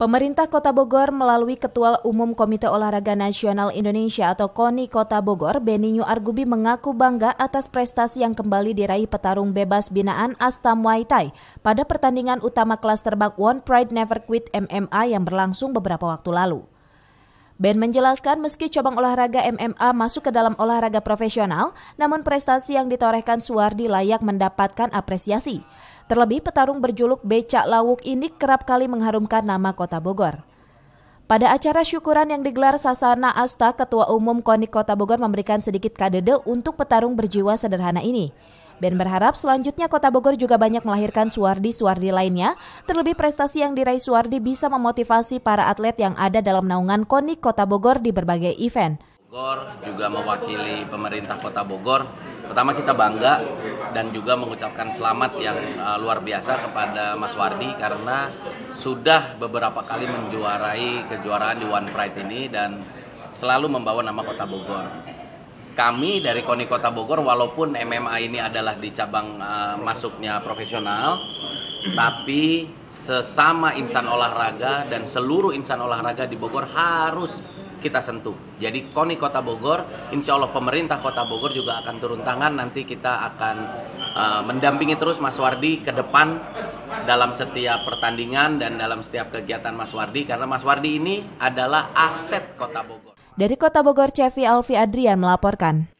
Pemerintah Kota Bogor melalui Ketua Umum Komite Olahraga Nasional Indonesia atau KONI Kota Bogor, Beninyu Argubi mengaku bangga atas prestasi yang kembali diraih petarung bebas binaan Asta Muay Thai pada pertandingan utama kelas terbang One Pride Never Quit MMA yang berlangsung beberapa waktu lalu. Ben menjelaskan meski cabang olahraga MMA masuk ke dalam olahraga profesional, namun prestasi yang ditorehkan Suwardi layak mendapatkan apresiasi. Terlebih petarung berjuluk Becak Lawuk ini kerap kali mengharumkan nama kota Bogor. Pada acara syukuran yang digelar Sasana Asta, Ketua Umum Koni Kota Bogor memberikan sedikit kadede untuk petarung berjiwa sederhana ini. Ben berharap selanjutnya Kota Bogor juga banyak melahirkan suardi-suardi lainnya, terlebih prestasi yang diraih Suardi bisa memotivasi para atlet yang ada dalam naungan Konik Kota Bogor di berbagai event. Bogor juga mewakili pemerintah Kota Bogor. Pertama kita bangga dan juga mengucapkan selamat yang uh, luar biasa kepada Mas Wardi karena sudah beberapa kali menjuarai kejuaraan di One Pride ini dan selalu membawa nama Kota Bogor kami dari KONI Kota Bogor walaupun MMA ini adalah di cabang uh, masuknya profesional tapi sesama insan olahraga dan seluruh insan olahraga di Bogor harus kita sentuh. Jadi KONI Kota Bogor, insya Allah pemerintah Kota Bogor juga akan turun tangan. Nanti kita akan uh, mendampingi terus Mas Wardi ke depan dalam setiap pertandingan dan dalam setiap kegiatan Mas Wardi. Karena Mas Wardi ini adalah aset Kota Bogor. Dari Kota Bogor, Cevi Alfi Adrian melaporkan.